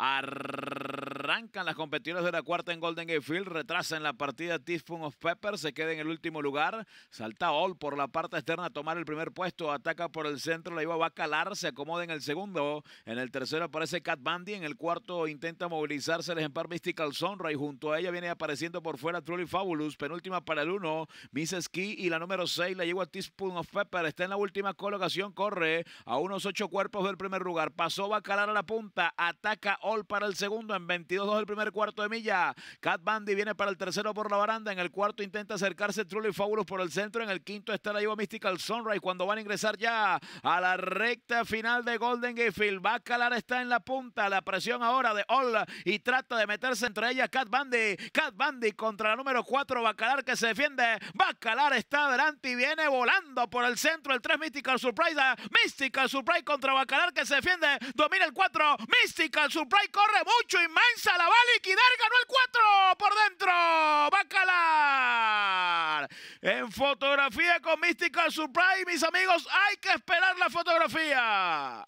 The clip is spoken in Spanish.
Arr- Arrancan las competidoras de la cuarta en Golden Gate Field, retrasan la partida Teaspoon of Pepper, se queda en el último lugar, salta All por la parte externa a tomar el primer puesto, ataca por el centro, la iba a calar, se acomoda en el segundo, en el tercero aparece Cat Bandy, en el cuarto intenta movilizarse el ejemplar Mystical Sunray, junto a ella viene apareciendo por fuera Truly Fabulous, penúltima para el uno, Miss Key y la número seis la lleva a Teaspoon of Pepper, está en la última colocación, corre a unos ocho cuerpos del primer lugar, pasó va a calar a la punta, ataca All para el segundo en 22 el del primer cuarto de milla. Cat Bandy viene para el tercero por la baranda. En el cuarto intenta acercarse Truly Fabulous por el centro. En el quinto está la Ivo Mystical Sunrise cuando van a ingresar ya a la recta final de Golden Gayfield. Bacalar está en la punta. La presión ahora de All y trata de meterse entre ellas Cat Bandy. Cat Bandy contra la número 4. Bacalar que se defiende. Bacalar está adelante y viene volando por el centro. El 3 Mystical Surprise. Mystical Surprise contra Bacalar que se defiende. Domina el 4. Mystical Surprise corre mucho. y Inmensa la va a liquidar, ganó el 4 por dentro. calar! En fotografía con Mystical Surprise, mis amigos, hay que esperar la fotografía.